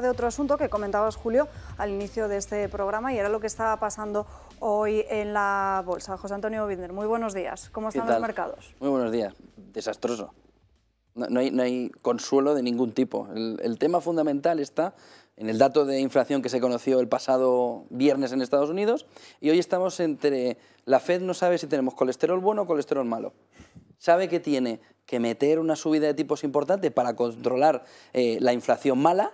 de otro asunto que comentabas, Julio, al inicio de este programa y era lo que estaba pasando hoy en la bolsa. José Antonio Binder, muy buenos días. ¿Cómo están los mercados? Muy buenos días. Desastroso. No, hay, consuelo de ningún tipo. El, tema fundamental está en el dato de inflación que se conoció el pasado viernes en Estados Unidos y hoy estamos entre... La Fed no sabe si tenemos colesterol bueno o colesterol malo sabe que tiene que meter una subida de tipos importante para controlar eh, la inflación mala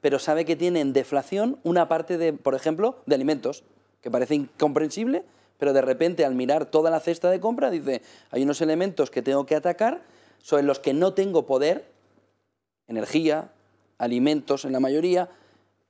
pero sabe que tiene en deflación una parte, de, por ejemplo, de alimentos, que parece incomprensible, pero de repente al mirar toda la cesta de compra dice, hay unos elementos que tengo que atacar, son los que no tengo poder, energía, alimentos en la mayoría,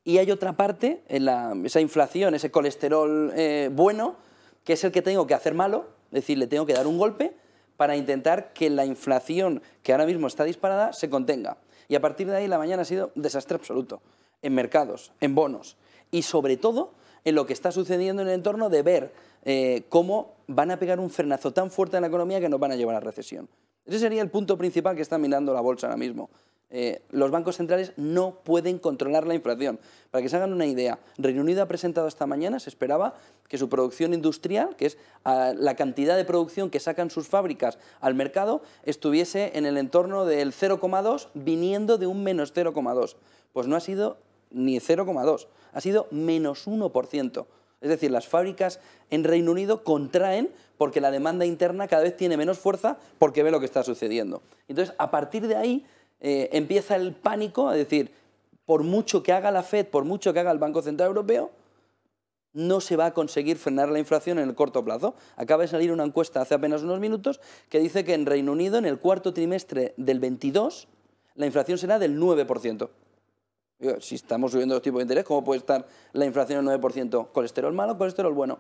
y hay otra parte, en esa inflación, ese colesterol eh, bueno, que es el que tengo que hacer malo, es decir, le tengo que dar un golpe para intentar que la inflación que ahora mismo está disparada se contenga. Y a partir de ahí la mañana ha sido desastre absoluto, en mercados, en bonos y sobre todo en lo que está sucediendo en el entorno de ver eh, cómo van a pegar un frenazo tan fuerte en la economía que nos van a llevar a recesión. Ese sería el punto principal que está mirando la bolsa ahora mismo. Eh, los bancos centrales no pueden controlar la inflación. Para que se hagan una idea, Reino Unido ha presentado esta mañana, se esperaba que su producción industrial, que es ah, la cantidad de producción que sacan sus fábricas al mercado, estuviese en el entorno del 0,2 viniendo de un menos 0,2. Pues no ha sido ni 0,2, ha sido menos 1%. Es decir, las fábricas en Reino Unido contraen porque la demanda interna cada vez tiene menos fuerza porque ve lo que está sucediendo. Entonces, a partir de ahí, eh, empieza el pánico, a decir, por mucho que haga la Fed, por mucho que haga el Banco Central Europeo, no se va a conseguir frenar la inflación en el corto plazo. Acaba de salir una encuesta hace apenas unos minutos que dice que en Reino Unido en el cuarto trimestre del 22 la inflación será del 9%. Si estamos subiendo los tipos de interés, ¿cómo puede estar la inflación del 9%? ¿Colesterol malo, colesterol bueno?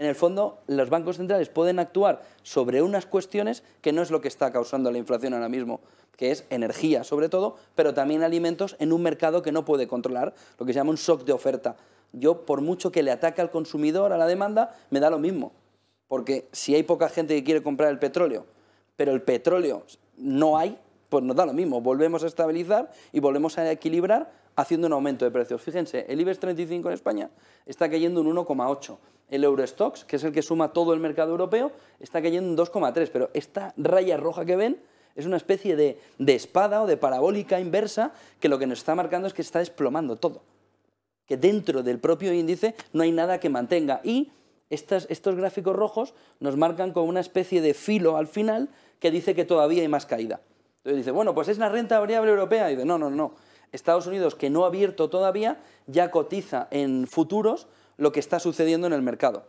en el fondo los bancos centrales pueden actuar sobre unas cuestiones que no es lo que está causando la inflación ahora mismo, que es energía sobre todo, pero también alimentos en un mercado que no puede controlar, lo que se llama un shock de oferta. Yo, por mucho que le ataque al consumidor, a la demanda, me da lo mismo, porque si hay poca gente que quiere comprar el petróleo, pero el petróleo no hay, pues nos da lo mismo, volvemos a estabilizar y volvemos a equilibrar haciendo un aumento de precios. Fíjense, el IBEX 35 en España está cayendo un 1,8. El Eurostox, que es el que suma todo el mercado europeo, está cayendo un 2,3. Pero esta raya roja que ven es una especie de, espada o de parabólica inversa que lo que nos está marcando es que está desplomando todo. Que dentro del propio índice no hay nada que mantenga. Y estos gráficos rojos nos marcan con una especie de filo al final que dice que todavía hay más caída. Entonces dice, bueno, pues es la renta variable europea. Y dice, no, no, no Estados Unidos, que no ha abierto todavía, ya cotiza en futuros lo que está sucediendo en el mercado,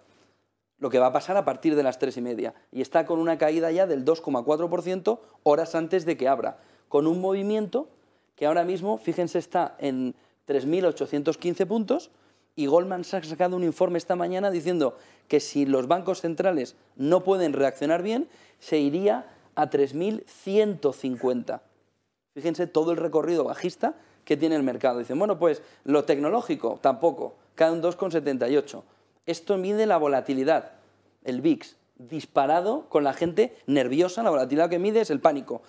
lo que va a pasar a partir de las 3 y media. Y está con una caída ya del 2,4% horas antes de que abra, con un movimiento que ahora mismo, fíjense, está en 3.815 puntos y Goldman Sachs ha sacado un informe esta mañana diciendo que si los bancos centrales no pueden reaccionar bien, se iría a 3.150. Fíjense todo el recorrido bajista que tiene el mercado. Dicen, bueno, pues lo tecnológico tampoco, cae un 2,78. Esto mide la volatilidad, el VIX, disparado con la gente nerviosa, la volatilidad que mide es el pánico,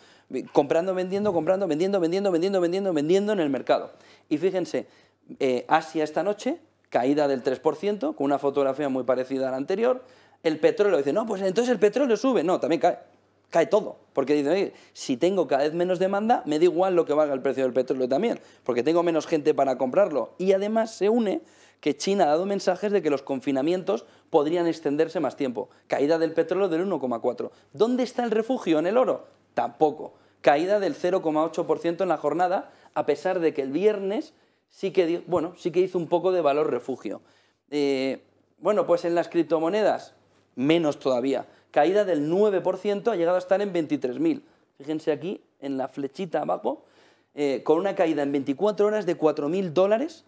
comprando, vendiendo, comprando, vendiendo, vendiendo, vendiendo, vendiendo, vendiendo en el mercado. Y fíjense, eh, Asia esta noche, caída del 3%, con una fotografía muy parecida a la anterior, el petróleo dice, no, pues entonces el petróleo sube, no, también cae cae todo. Porque dice, oye, si tengo cada vez menos demanda, me da igual lo que valga el precio del petróleo también, porque tengo menos gente para comprarlo. Y además se une que China ha dado mensajes de que los confinamientos podrían extenderse más tiempo. Caída del petróleo del 1,4. ¿Dónde está el refugio en el oro? Tampoco. Caída del 0,8% en la jornada, a pesar de que el viernes sí que, bueno, sí que hizo un poco de valor refugio. Eh, bueno, pues en las criptomonedas, menos todavía caída del 9%, ha llegado a estar en 23.000. Fíjense aquí en la flechita abajo, eh, con una caída en 24 horas de 4.000 dólares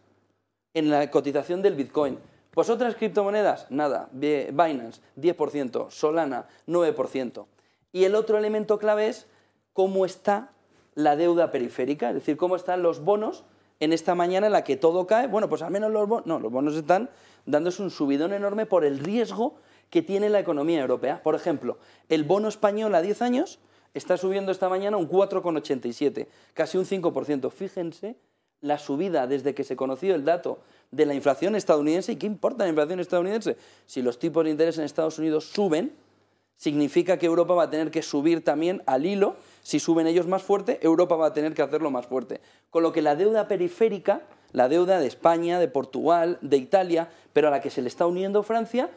en la cotización del Bitcoin. Pues otras criptomonedas, nada, Binance 10%, Solana 9%. Y el otro elemento clave es cómo está la deuda periférica, es decir, cómo están los bonos en esta mañana en la que todo cae. Bueno, pues al menos los bonos, no, los bonos están dándose un subidón enorme por el riesgo que tiene la economía europea. Por ejemplo, el bono español a 10 años está subiendo esta mañana un 4,87, casi un 5%. Fíjense la subida desde que se conoció el dato de la inflación estadounidense. ¿Y qué importa la inflación estadounidense? Si los tipos de interés en Estados Unidos suben, significa que Europa va a tener que subir también al hilo. Si suben ellos más fuerte, Europa va a tener que hacerlo más fuerte. Con lo que la deuda periférica, la deuda de España, de Portugal, de Italia, pero a la que se le está uniendo Francia,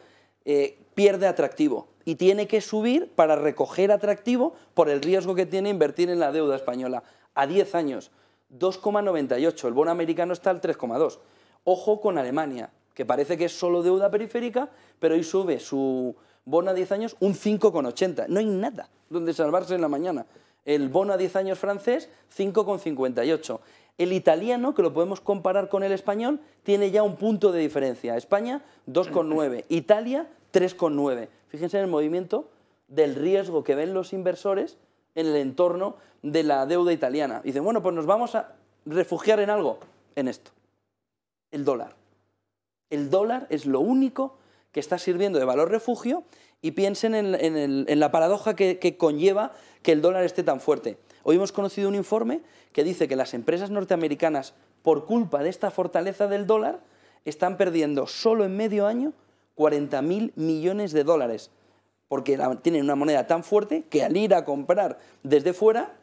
eh, pierde atractivo y tiene que subir para recoger atractivo por el riesgo que tiene invertir en la deuda española a 10 años. 2,98, el bono americano está al 3,2. Ojo con Alemania, que parece que es solo deuda periférica, pero hoy sube su bono a 10 años un 5,80. No hay nada donde salvarse en la mañana. El bono a 10 años francés, 5,58. El italiano, que lo podemos comparar con el español, tiene ya un punto de diferencia. España, 2,9. Italia, 3,9. Fíjense en el movimiento del riesgo que ven los inversores en el entorno de la deuda italiana. dicen, bueno, pues nos vamos a refugiar en algo, en esto, el dólar. El dólar es lo único que está sirviendo de valor refugio y piensen en, la paradoja que, que, conlleva que el dólar esté tan fuerte. Hoy hemos conocido un informe que dice que las empresas norteamericanas, por culpa de esta fortaleza del dólar, están perdiendo solo en medio año 40 mil millones de dólares, porque tienen una moneda tan fuerte que al ir a comprar desde fuera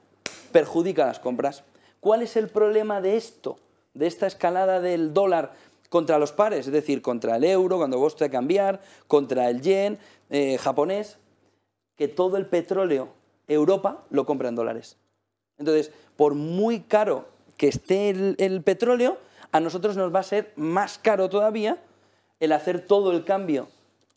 perjudica las compras. ¿Cuál es el problema de esto, de esta escalada del dólar contra los pares, es decir, contra el euro, cuando vos te cambiar, contra el yen eh, japonés, que todo el petróleo Europa lo compra en dólares. Entonces, por muy caro que esté el petróleo, a nosotros nos va a ser más caro todavía el hacer todo el cambio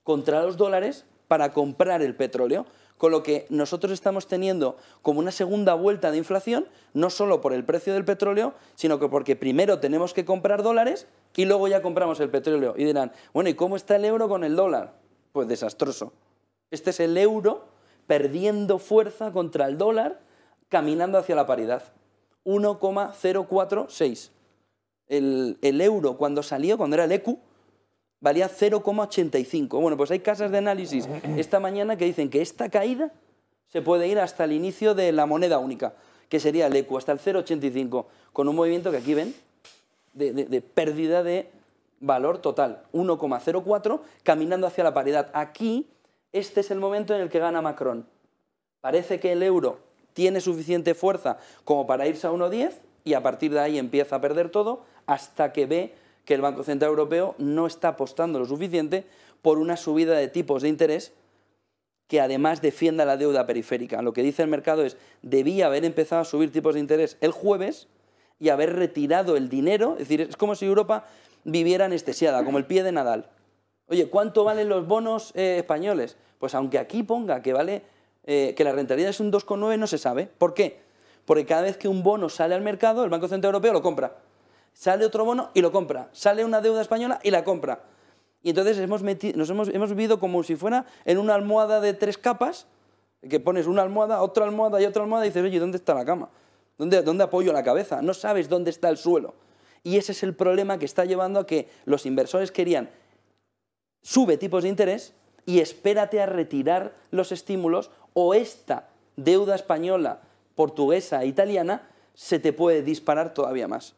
contra los dólares para comprar el petróleo. Con lo que nosotros estamos teniendo como una segunda vuelta de inflación, no solo por el precio del petróleo, sino que porque primero tenemos que comprar dólares y luego ya compramos el petróleo. Y dirán, bueno, ¿y cómo está el euro con el dólar? Pues desastroso. Este es el euro perdiendo fuerza contra el dólar, caminando hacia la paridad. 1,046. El, euro cuando salió, cuando era el EQ, valía 0,85. Bueno, pues hay casas de análisis esta mañana que dicen que esta caída se puede ir hasta el inicio de la moneda única, que sería el ECU hasta el 0,85, con un movimiento que aquí ven de, de pérdida de valor total, 1,04, caminando hacia la paridad. Aquí, este es el momento en el que gana Macron. Parece que el euro tiene suficiente fuerza como para irse a 1,10 y a partir de ahí empieza a perder todo hasta que ve que el Banco Central Europeo no está apostando lo suficiente por una subida de tipos de interés que además defienda la deuda periférica. Lo que dice el mercado es, debía haber empezado a subir tipos de interés el jueves y haber retirado el dinero, es decir, es como si Europa viviera anestesiada, como el pie de Nadal. Oye, ¿cuánto valen los bonos eh, españoles? Pues aunque aquí ponga que vale eh, que la rentabilidad es un 2,9 no se sabe. ¿Por qué? Porque cada vez que un bono sale al mercado, el Banco Central Europeo lo compra sale otro bono y lo compra, sale una deuda española y la compra. Y entonces hemos nos hemos, vivido como si fuera en una almohada de tres capas, que pones una almohada, otra almohada y otra almohada y dices, oye, ¿dónde está la cama? ¿Dónde, apoyo la cabeza? No sabes dónde está el suelo. Y ese es el problema que está llevando a que los inversores querían sube tipos de interés y espérate a retirar los estímulos o esta deuda española, portuguesa, e italiana, se te puede disparar todavía más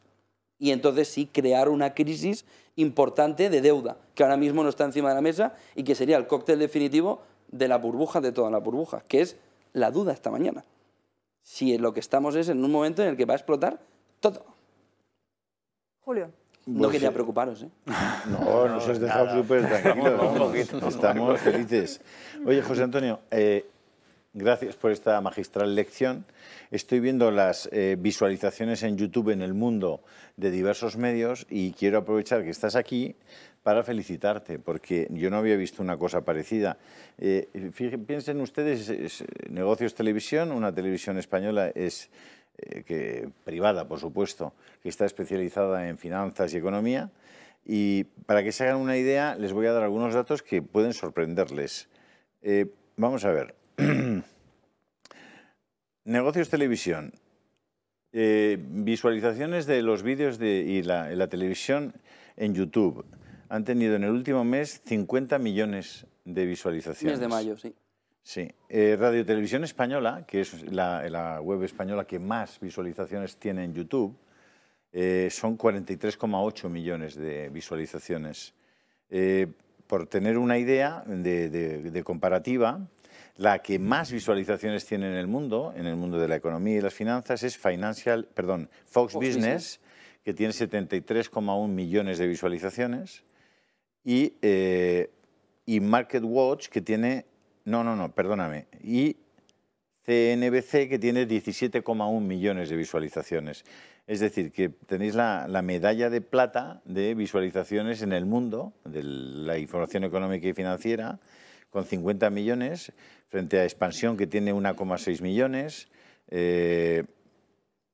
y entonces sí crear una crisis importante de deuda, que ahora mismo no está encima de la mesa y que sería el cóctel definitivo de la burbuja de toda la burbuja, que es la duda esta mañana. Si lo que estamos es en un momento en el que va a explotar todo. Julio. No quería preocuparos, ¿eh? No, nos has dejado súper tranquilos. Estamos felices. Oye, José Antonio, eh, Gracias por esta magistral lección. Estoy viendo las eh, visualizaciones en YouTube en el mundo de diversos medios y quiero aprovechar que estás aquí para felicitarte, porque yo no había visto una cosa parecida. Eh, piensen ustedes, Negocios Televisión, una televisión española es eh, privada, por supuesto, que está especializada en finanzas y economía. Y para que se hagan una idea, les voy a dar algunos datos que pueden sorprenderles. vamos a ver, Negocios televisión. Eh, visualizaciones de los vídeos y la, televisión en YouTube han tenido en el último mes 50 millones de visualizaciones. Mes de mayo, sí. Sí. Eh, Radio Televisión Española, que es la, web española que más visualizaciones tiene en YouTube, eh, son 43,8 millones de visualizaciones. por tener una idea de comparativa, la que más visualizaciones tiene en el mundo, en el mundo de la economía y las finanzas, es Financial, perdón, Fox, Business, que tiene 73,1 millones de visualizaciones, eh, y, Market Watch, que tiene, no, no, no, perdóname, y CNBC, que tiene 17,1 millones de visualizaciones. Es decir, que tenéis la, la, medalla de plata de visualizaciones en el mundo de la información económica y financiera con 50 millones frente a Expansión que tiene 1,6 millones. Eh,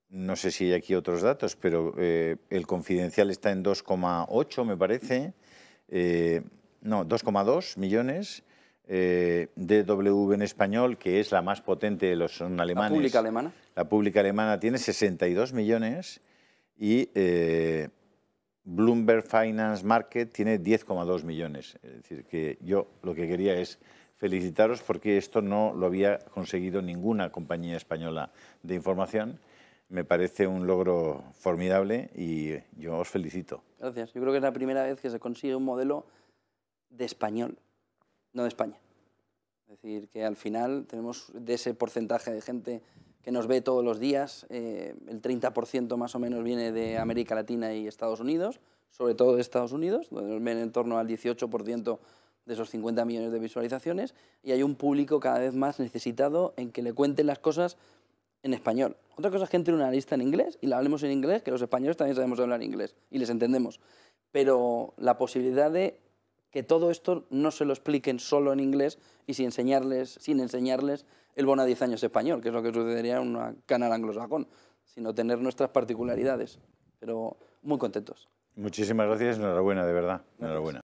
no sé si hay aquí otros datos, pero eh, el confidencial está en 2,8 me parece. Eh, no, 2,2 millones. DW en español, que es la más potente de los alemanes. La pública alemana. La pública alemana tiene 62 millones y Bloomberg Finance Market tiene 10,2 millones. Es decir, que yo lo que quería es felicitaros porque esto no lo había conseguido ninguna compañía española de información. Me parece un logro formidable y yo os felicito. Gracias. Yo creo que es la primera vez que se consigue un modelo de español, no de España. Es decir, que al final tenemos de ese porcentaje de gente que nos ve todos los días. Eh, el 30% más o menos viene de América Latina y Estados Unidos, sobre todo de Estados Unidos, donde ven en torno al 18% de esos 50 millones de visualizaciones. Y hay un público cada vez más necesitado en que le cuenten las cosas en español. Otra cosa es que entre una lista en inglés y la hablemos en inglés, que los españoles también sabemos hablar inglés y les entendemos. Pero la posibilidad de que todo esto no se lo expliquen solo en inglés y sin enseñarles, sin enseñarles el bono a 10 años español, que es lo que sucedería en un canal anglosajón, sino tener nuestras particularidades. Pero muy contentos. Muchísimas gracias, enhorabuena, de verdad. Enhorabuena.